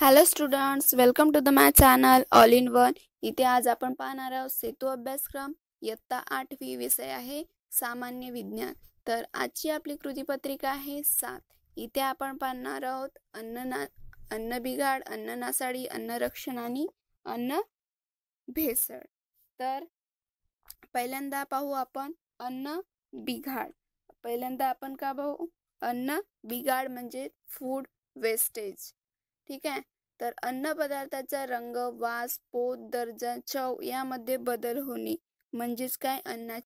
hello students welcome to the my channel all in one इथे आज आपण पाहणार आहोत सेतू अभ्यासक्रम इयत्ता आठवी विषय आहे सामान्य विज्ञान तर आजची आपली कृतीपत्रिका आहे सात इथे आपण पाहणार आहोत अन्न ना अन्न बिघाड अन्न नासाडी अन्न रक्षण आणि अन्न भेसळ तर पहिल्यांदा पाहू आपण अन्न बिघाड पहिल्यांदा आपण का पाहू अन्न बिघाड म्हणजे फूड वेस्टेज ठीक आहे तर अन्न पदार्थाचा रंग वास पोत दर्जा चव यामध्ये बदल होणे म्हणजेच काय अन्ना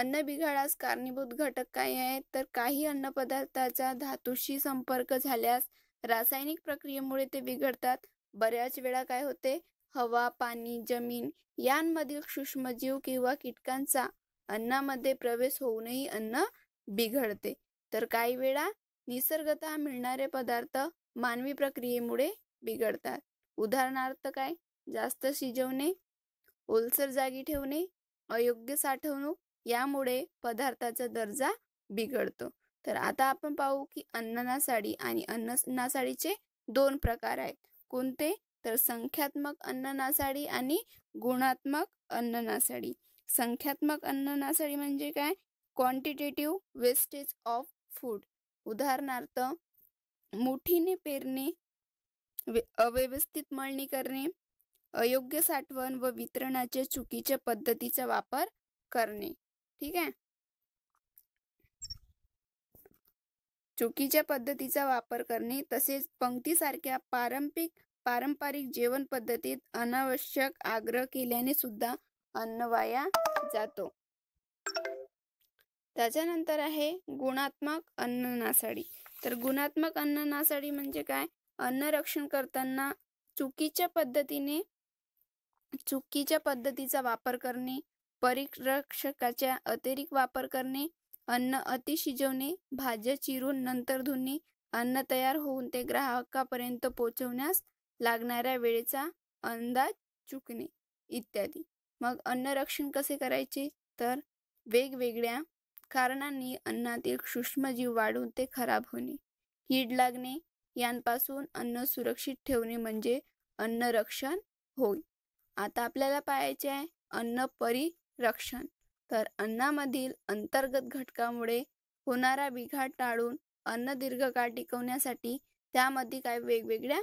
अन्न बिघाडास कारणीभूत घटक काय आहेत तर काही अन्न पदार्थाचा धातूशी संपर्क झाल्यास रासायनिक प्रक्रियेमुळे ते बिघडतात बऱ्याच वेळा काय होते हवा पाणी जमीन यांमधील सूक्ष्मजीव किंवा कीटकांचा अन्नामध्ये प्रवेश होऊनही अन्न बिघडते तर काही वेळा निसर्गता मिळणारे पदार्थ मानवी प्रक्रियेमुळे बिघडतात उदाहरणार्थ काय जास्त शिजवणे ओलसर जागी ठेवणे अयोग्य साठवणूक यामुळे पदार्थाचा दर्जा बिघडतो तर आता आपण पाहू की अन्ननासाडी आणि अन्ननासाडीचे दोन प्रकार आहेत कोणते तर संख्यात्मक अन्ननासाडी आणि गुणात्मक अन्ननासाडी संख्यात्मक अन्ननासाडी म्हणजे काय क्वांटिटेटिव्ह वेस्टेज ऑफ फूड उदाहरणार्थ मुठीने पेरणे अव्यवस्थित मळणी करणे अयोग्य साठवण व वितरणाच्या चुकीच्या पद्धतीचा वापर करणे ठीक आहे चुकीच्या पद्धतीचा वापर करणे तसेच पंक्तीसारख्या पारंपरिक पारंपरिक जेवण पद्धतीत अनावश्यक आग्रह केल्याने सुद्धा अन्न वाया जातो त्याच्यानंतर आहे गुणात्मक अन्न नासाडी तर गुणात्मक अन्न नासाडी म्हणजे काय अन्न रक्षण करताना चुकीच्या पद्धतीने चुकीच्या पद्धतीचा वापर करणे परिरक्षकाच्या अतिरिक्त वापर करणे अन्न अति शिजवणे भाज्या चिरून नंतर धुणे अन्न तयार होऊन ते ग्राहकापर्यंत पोहोचवण्यास लागणाऱ्या वेळेचा अंदाज चुकणे इत्यादी मग अन्न रक्षण कसे करायचे तर वेगवेगळ्या कारणांनी अन्नातील सूक्ष्मजीव वाढून ते खराब होणे कीड लागणे यांपासून अन्न सुरक्षित ठेवणे म्हणजे अन्नरक्षण होय आता आपल्याला पाहायचे आहे अन्न परिरक्षण तर अन्नामधील अंतर्गत घटकामुळे होणारा बिघाड टाळून अन्न दीर्घकाळ टिकवण्यासाठी त्यामध्ये काय वेगवेगळ्या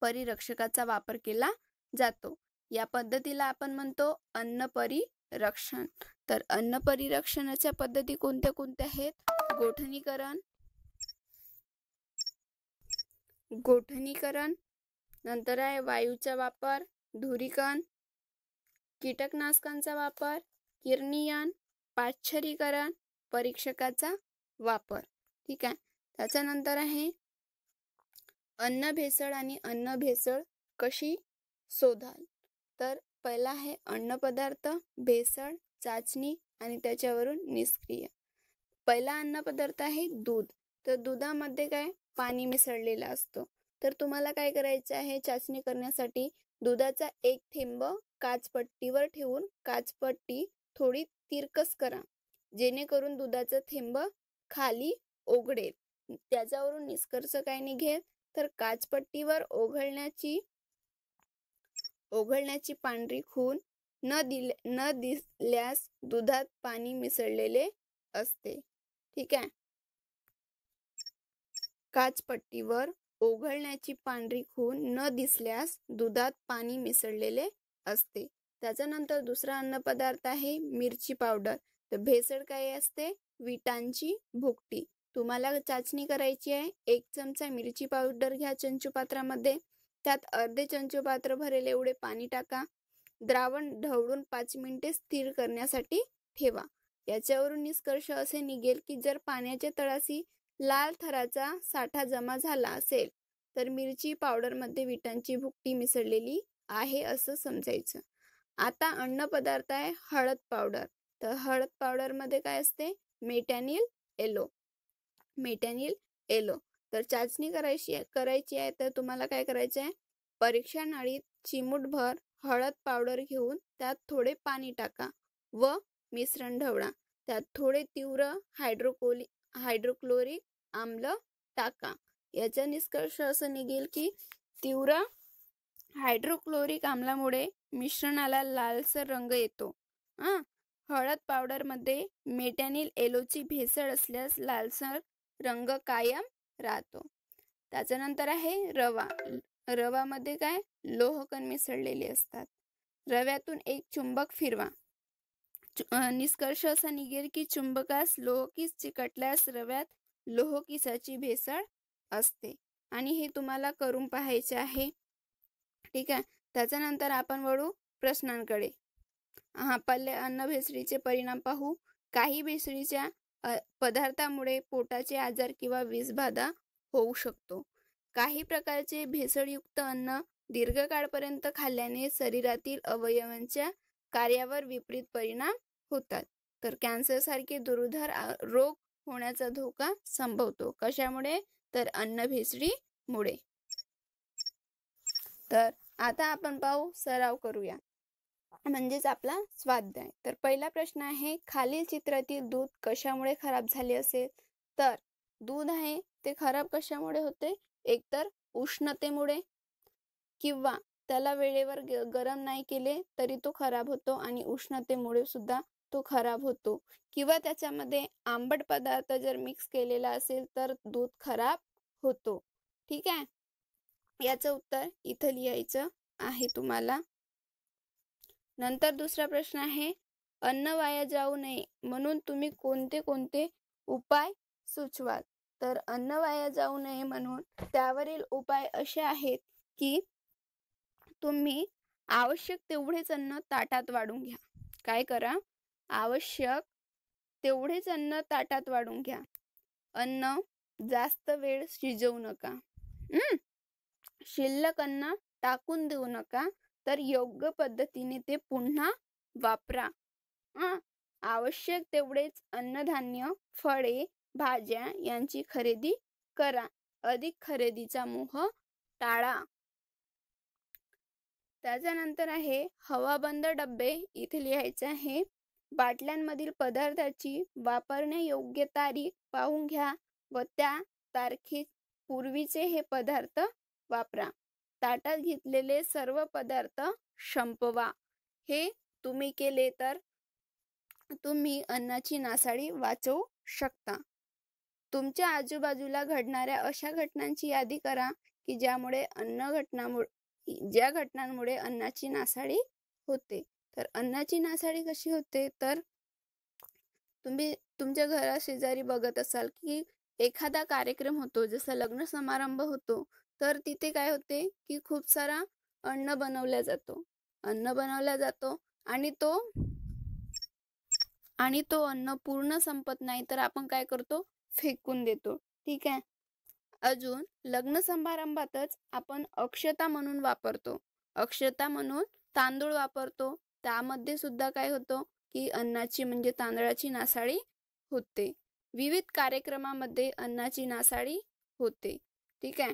परिरक्षकाचा वापर केला जातो या पद्धतीला आपण म्हणतो अन्न परी रक्षण तर अन्न परिरक्षणाच्या पद्धती कोणत्या कोणत्या आहेत गोठणीकरण गोठणीकरण नंतर आहे वायूचा वापर धुरीकण कीटकनाशकांचा वापर किरणीयन पाश्चरीकरण परीक्षकाचा वापर ठीक आहे त्याच्यानंतर आहे अन्न भेसळ आणि अन्न भेसळ कशी शोधाल तर पहिला आहे अन्नपदार्थ भेसळ चाचणी आणि त्याच्यावरून निष्क्रिय पहिला अन्नपदार्थ आहे दूध तर दुधामध्ये काय पाणी मिसळलेला असतो तर तुम्हाला काय करायचं आहे चाचणी करण्यासाठी दुधाचा एक थेंब काचपट्टीवर ठेवून काचपट्टी थोडी तिरकस करा जेणेकरून दुधाचा थेंब खाली ओघडेल त्याच्यावरून निष्कर्ष काय निघेल तर काचपट्टीवर ओघळण्याची ओघळण्याची पांढरी खून न दिल न दिसल्यास दुधात पाणी मिसळलेले असते ठीक आहे काचपट्टीवर ओघळण्याची पांढरी खून न दिसल्यास दुधात पाणी मिसळलेले असते त्याच्यानंतर दुसरा अन्न पदार्थ आहे मिरची पावडर तर भेसळ काय असते विटांची भुकटी तुम्हाला चाचणी करायची आहे एक चमचा मिरची पावडर घ्या चंचू पात्रामध्ये त्यात अर्धे चंचू पात्र भरेल एवढे पाणी टाका द्रावण ढवळून पाच मिनिटे स्थिर करण्यासाठी ठेवा याच्यावरून निष्कर्ष असे निघेल की जर पाण्याच्या तळाशी लाल थराचा साठा जमा झाला असेल तर मिरची पावडरमध्ये विटांची भुकटी मिसळलेली आहे असं समजायचं आता अन्न पदार्थ आहे हळद पावडर तर हळद पावडरमध्ये काय असते मेटॅनिल एलो मेटॅनिल एलो तर चाचणी करायची करायची आहे तर तुम्हाला काय करायचं आहे परीक्षा नळीत चिमूटभर हळद पावडर घेऊन त्यात थोडे पाणी टाका व मिश्रण ढवळा त्यात थोडे तीव्र हायड्रोकोली हायड्रोक्लोरिक आम्ल टाका याचा निष्कर्ष असं निघेल की तीव्र हायड्रोक्लोरिक आम्लामुळे मिश्रणाला लालसर रंग येतो हा हळद पावडरमध्ये मेटॅनिल एलोची भेसळ असल्यास लालसर रंग कायम राहतो त्याच्यानंतर आहे रवा रवामध्ये काय लोहकण मिसळलेले असतात रव्यातून एक चुंबक फिरवा निष्कर्ष असा निघेल की चुंबकास लोहकीस चिकटल्यास रव्यात लोहकिसाची भेसळ असते आणि हे तुम्हाला करून पाहायचे आहे ठीक आहे त्याच्यानंतर आपण वळू प्रश्नांकडे हा पल्ले अन्न भेसळीचे परिणाम पाहू काही भेसळीच्या पदार्थामुळे पोटाचे आजार किंवा विषबाधा होऊ शकतो काही प्रकारचे भेसळयुक्त अन्न दीर्घकाळपर्यंत खाल्ल्याने शरीरातील अवयवांच्या कार्यावर विपरीत परिणाम होतात तर कॅन्सरसारखे दुर्धर रोग होण्याचा धोका संभवतो कशामुळे तर अन्न भेसळीमुळे तर आता आपण पाहू सराव करूया म्हणजेच आपला स्वाध्याय तर पहिला प्रश्न आहे खालील चित्रातील दूध कशामुळे खराब झाले असेल तर दूध आहे ते खराब कशामुळे होते एकतर उष्णतेमुळे किंवा त्याला वेळेवर गरम नाही केले तरी तो खराब होतो आणि उष्णतेमुळे सुद्धा तो खराब होतो किंवा त्याच्यामध्ये आंबट पदार्थ जर मिक्स केलेला असेल तर दूध खराब होतो ठीक आहे याचं उत्तर इथं लिहायचं आहे तुम्हाला नंतर दुसरा प्रश्न आहे अन्न वाया जाऊ नये म्हणून तुम्ही कोणते कोणते उपाय सुचवाल तर अन्न वाया जाऊ नये म्हणून त्यावरील उपाय असे आहेत की तुम्ही आवश्यक तेवढेच अन्न ताटात वाढून घ्या काय करा आवश्यक तेवढेच अन्न ताटात वाढून घ्या अन्न जास्त वेळ शिजवू नका शिल्लक अन्न टाकून देऊ नका तर योग्य पद्धतीने ते पुन्हा वापरा आवश्यक तेवढेच अन्नधान्य फळे भाज्या यांची खरेदी करा अधिक खरेदीचा मोह टाळा त्याच्यानंतर आहे हवाबंद डब्बे इथे लिहायचे आहे बाटल्यांमधील पदार्थाची योग्य तारीख पाहून घ्या व त्या तारखे पूर्वीचे हे पदार्थ वापरा ताटात घेतलेले सर्व पदार्थ संपवा हे तुम्ही केले तर तुम्ही अन्नाची नासाडी वाचवू शकता तुमच्या आजूबाजूला घडणाऱ्या अशा घटनांची यादी करा की ज्यामुळे अन्न घटनामुळे ज्या घटनांमुळे अन्नाची नासाडी होते तर अन्नाची नासाडी कशी होते तर तुम्ही तुमच्या घरा शेजारी बघत असाल की एखादा कार्यक्रम होतो जसा लग्न समारंभ होतो तर तिथे काय होते की खूप सारा अन्न बनवला जातो अन्न बनवला जातो आणि तो आणि तो अन्न पूर्ण संपत नाही तर आपण काय करतो फेकून देतो ठीक आहे अजून लग्न समारंभातच आपण अक्षता म्हणून वापरतो अक्षता म्हणून तांदूळ वापरतो त्यामध्ये सुद्धा काय होतो की अन्नाची म्हणजे तांदळाची नासाळी होते विविध कार्यक्रमामध्ये अन्नाची नासाळी होते ठीक आहे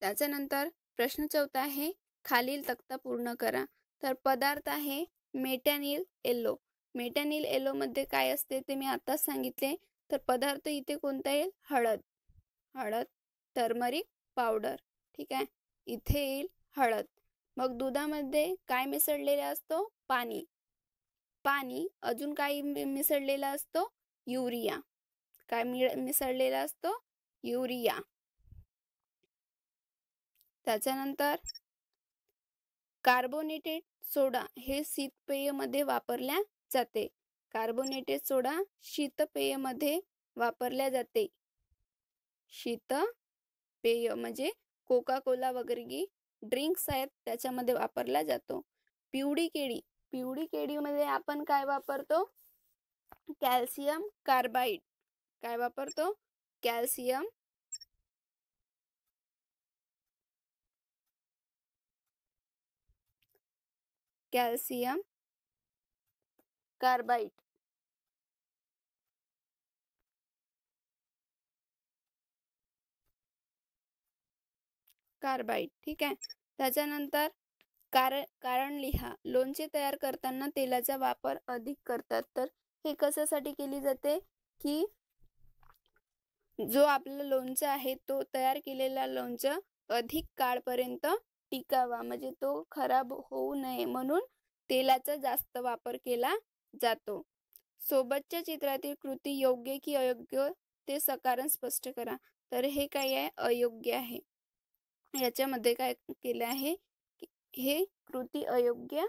त्याच्यानंतर प्रश्न चौथा आहे खालील तक्ता पूर्ण करा तर पदार्थ आहे मेटॅनिल येलो मेटॅनिल मध्ये काय असते ते मी आताच सांगितले तर पदार्थ इथे कोणता येईल हळद हळद टर्मरिक पावडर ठीक आहे इथे येईल हळद मग दुधामध्ये काय मिसळलेला असतो पाणी पाणी अजून काय मिसळलेला असतो युरिया काय मिसळलेला असतो युरिया त्याच्यानंतर कार्बोनेटेड सोडा हे शीतपेयमध्ये वापरल्या जाते कार्बोनेटेड सोडा शीतपेयमध्ये वापरल्या जाते शीत पेय म्हणजे कोका कोला वगैरे ड्रिंक्स आहेत त्याच्यामध्ये वापरला जातो पिवळी केळी पिवळी केळीमध्ये आपण काय वापरतो कॅल्शियम कार्बाईड काय वापरतो कॅल्शियम कॅल्शियम कार्बाईट कार्बाईट ठीक आहे त्याच्यानंतर कार कारण लिहा लोणचे तयार करताना तेलाचा वापर अधिक करतात तर हे कशासाठी केली जाते की जो आपला लोणचं आहे तो तयार केलेला लोणचं अधिक काळपर्यंत टिकावा म्हणजे तो खराब होऊ नये म्हणून तेलाचा जास्त वापर केला जातो सोबतच्या चित्रातील कृती योग्य की अयोग्य ते सकारण स्पष्ट करा तर हे काय आहे अयोग्य आहे याच्यामध्ये काय केलं आहे हे कृती अयोग्य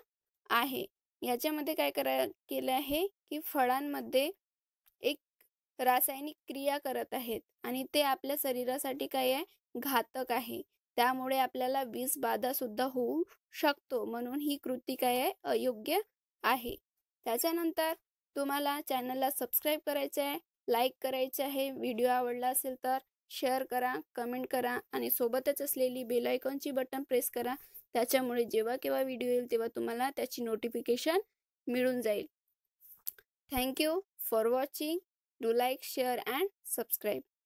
आहे याच्यामध्ये काय करा केलं आहे की फळांमध्ये एक रासायनिक क्रिया करत आहेत आणि ते आपल्या शरीरासाठी काय आहे घातक आहे त्यामुळे आपल्याला वीज बाधा सुद्धा होऊ शकतो म्हणून ही कृती काय आहे अयोग्य आहे त्याच्यानंतर तुम्हाला चॅनलला सबस्क्राईब करायचं आहे लाईक करायचं आहे व्हिडिओ आवडला असेल तर शेअर करा कमेंट करा आणि सोबतच असलेली बेल आयकॉनची बटन प्रेस करा त्याच्यामुळे जेव्हा केव्हा व्हिडिओ येईल तेव्हा तुम्हाला त्याची नोटिफिकेशन मिळून जाईल thank you for watching do like share and subscribe